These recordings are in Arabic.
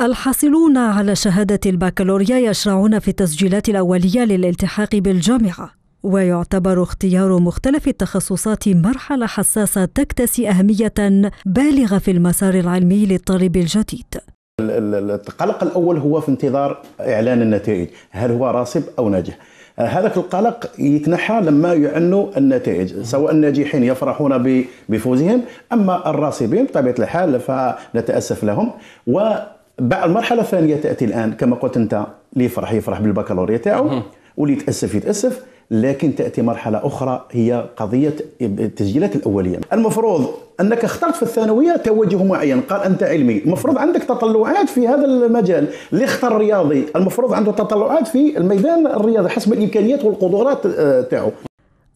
الحاصلون على شهادة البكالوريا يشرعون في التسجيلات الأولية للالتحاق بالجامعة ويعتبر اختيار مختلف التخصصات مرحلة حساسة تكتسي أهمية بالغة في المسار العلمي للطالب الجديد القلق الأول هو في انتظار إعلان النتائج هل هو راسب أو ناجح آه، هذاك القلق يتنحى لما يعنوا النتائج سواء الناجحين يفرحون بفوزهم أما الراسبين بطبيعة الحال فنتأسف لهم و بعد المرحله الثانيه تاتي الان كما قلت انت اللي يفرح يفرح بالبكالوريا تاعو واللي يتاسف يتاسف لكن تاتي مرحله اخرى هي قضيه التسجيلات الاوليه المفروض انك اخترت في الثانويه توجه معين قال انت علمي المفروض عندك تطلعات في هذا المجال اللي اختار رياضي المفروض عنده تطلعات في الميدان الرياضي حسب الامكانيات والقدرات آه، تاعو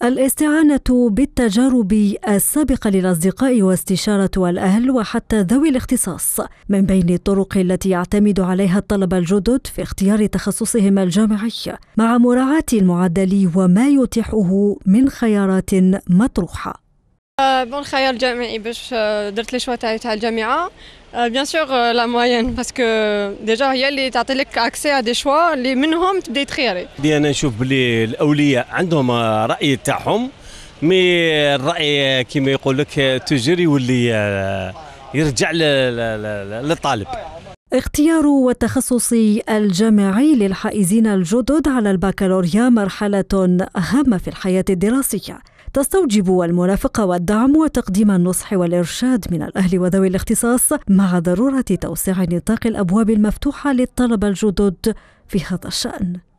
الاستعانة بالتجارب السابقة للأصدقاء واستشارة الأهل وحتى ذوي الاختصاص من بين الطرق التي يعتمد عليها الطلبة الجدد في اختيار تخصصهم الجامعي مع مراعاة المعدل وما يتيحه من خيارات مطروحة بون خيار جامعي باش درت لي شوا تاعي تاع الجامعه بيان سور لا موين باسكو ديجا هي اللي تعطي لك اكسي دي شوا اللي منهم تبداي تخيري دي انا نشوف بلي الاولياء عندهم راي تاعهم مي الراي كيما يقول لك تجري يولي يرجع للطالب اختيار والتخصص الجامعي للحائزين الجدد على الباكالوريا مرحله هامه في الحياه الدراسيه تستوجب المرافقة والدعم وتقديم النصح والإرشاد من الأهل وذوي الاختصاص مع ضرورة توسيع نطاق الأبواب المفتوحة للطلبة الجدد في هذا الشأن